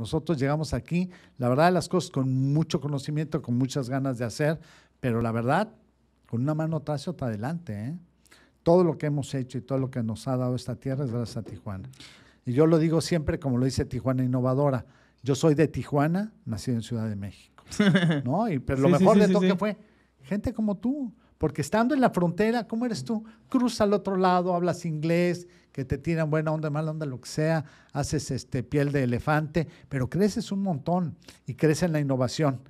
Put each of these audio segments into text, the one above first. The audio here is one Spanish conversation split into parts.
Nosotros llegamos aquí, la verdad las cosas, con mucho conocimiento, con muchas ganas de hacer, pero la verdad, con una mano atrás y otra adelante. ¿eh? Todo lo que hemos hecho y todo lo que nos ha dado esta tierra es gracias a Tijuana. Y yo lo digo siempre como lo dice Tijuana Innovadora. Yo soy de Tijuana, nacido en Ciudad de México. ¿no? Y, pero lo mejor de todo que fue gente como tú, porque estando en la frontera, ¿cómo eres tú? Cruza al otro lado, hablas inglés, que te tiran buena onda, mala onda, lo que sea, haces este, piel de elefante, pero creces un montón y crece en la innovación,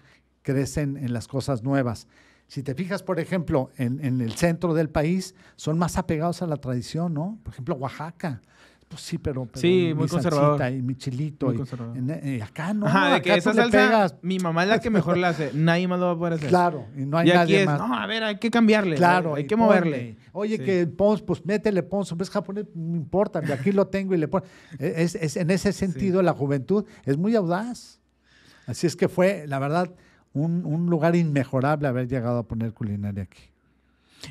crecen en las cosas nuevas. Si te fijas, por ejemplo, en, en, el centro del país, son más apegados a la tradición, ¿no? Por ejemplo, Oaxaca. Pues sí, pero, sí, muy conservador. y mi chilito. Muy y, y eh, acá no. Ajá, de que esa salsa, mi mamá es la que mejor la hace. Nadie más lo va a poder hacer. Claro, y no hay nadie es, más. No, a ver, hay que cambiarle. Claro. Hay, que moverle. Oye, que el Pons, pues métele Pons. Ves, japonés, no importa. De aquí lo tengo y le pongo. E, es, es, en ese sentido, la juventud es muy audaz. Así es que fue, la verdad, un, un lugar inmejorable haber llegado a poner culinaria aquí.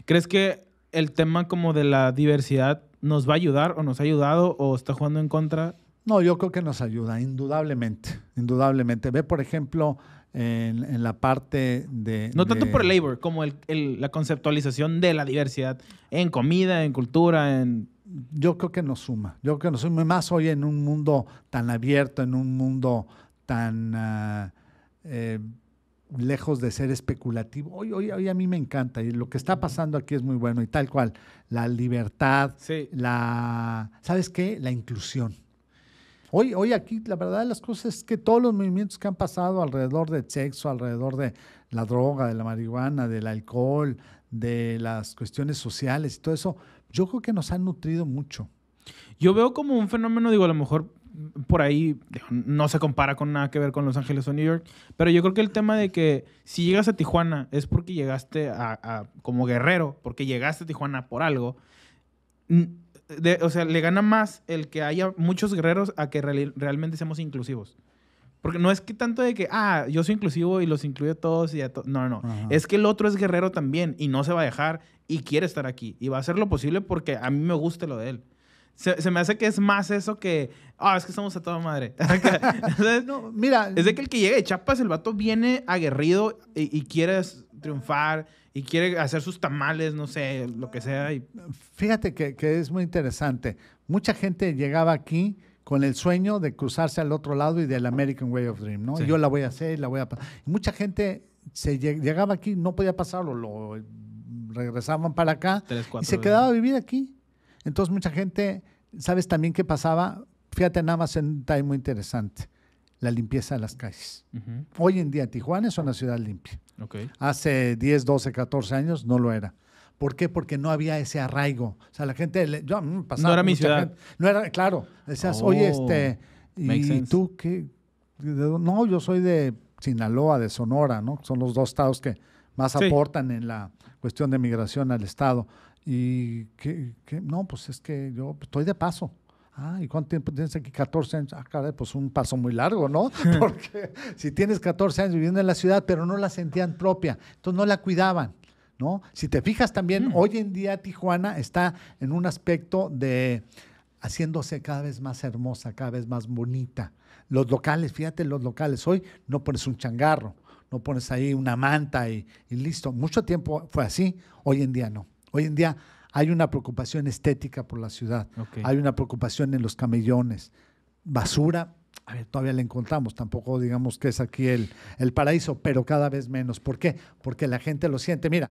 ¿Crees que el tema como de la diversidad nos va a ayudar o nos ha ayudado o está jugando en contra? No, yo creo que nos ayuda, indudablemente, indudablemente. Ve, por ejemplo, en, la parte de... No tanto por el labor, como la conceptualización de la diversidad en comida, en cultura, en... Yo creo que nos suma, yo creo que nos suma, más hoy en un mundo tan abierto, en un mundo tan... Ah, eh, lejos de ser especulativo, hoy, hoy, hoy, a mí me encanta y lo que está pasando aquí es muy bueno y tal cual, la libertad, la, ¿sabes qué? La inclusión. Hoy, hoy aquí la verdad de las cosas es que todos los movimientos que han pasado alrededor del sexo, alrededor de la droga, de la marihuana, del alcohol, de las cuestiones sociales y todo eso, yo creo que nos han nutrido mucho. Yo veo como un fenómeno, digo, a lo mejor por ahí no se compara con nada que ver con Los Ángeles o New York, pero yo creo que el tema de que si llegas a Tijuana es porque llegaste a, como guerrero, porque llegaste a Tijuana por algo. o sea, le gana más el que haya muchos guerreros a que realmente seamos inclusivos. Porque no es que tanto de que, ah, yo soy inclusivo y los incluyo a todos y No, no, Es que el otro es guerrero también y no se va a dejar y quiere estar aquí y va a hacer lo posible porque a mí me gusta lo de él. Se, me hace que es más eso que. Ah, es que estamos a toda madre. mira. Es de que el que llega de Chiapas, el vato viene aguerrido y, quiere triunfar y quiere hacer sus tamales, no sé, lo que sea. Fíjate que, es muy interesante. Mucha gente llegaba aquí con el sueño de cruzarse al otro lado y del American Way of Dream, ¿no? Yo la voy a hacer, y la voy a pasar. Mucha gente se llegaba aquí, no podía pasarlo, lo regresaban para acá y se quedaba a vivir aquí. Entonces mucha gente, ¿sabes también qué pasaba? Fíjate nada más en un detalle muy interesante, la limpieza de las calles. Hoy en día Tijuana es una ciudad limpia. Hace 10, 12, 14 años no lo era. ¿Por qué? Porque no había ese arraigo. O sea, la gente, yo, pasaba no era mi ciudad. no era, claro, decías, oh, oye, este, ¿y tú qué? No, yo soy de Sinaloa, de Sonora, ¿no? Son los dos estados que más aportan en la cuestión de migración al estado. Y que, no, pues es que yo estoy de paso. Ah, ¿y cuánto tiempo tienes aquí? 14 años. Ah, caray, pues un paso muy largo, ¿no? Porque si tienes 14 años viviendo en la ciudad, pero no la sentían propia, entonces no la cuidaban, ¿no? Si te fijas también, mm. hoy en día Tijuana está en un aspecto de haciéndose cada vez más hermosa, cada vez más bonita. Los locales, fíjate, los locales, hoy no pones un changarro, no pones ahí una manta y listo. Mucho tiempo fue así, hoy en día no. Hoy en día hay una preocupación estética por la ciudad, hay una preocupación en los camellones, basura. A ver, todavía la encontramos, tampoco digamos que es aquí el, el paraíso, pero cada vez menos. ¿Por qué? Porque la gente lo siente. Mira,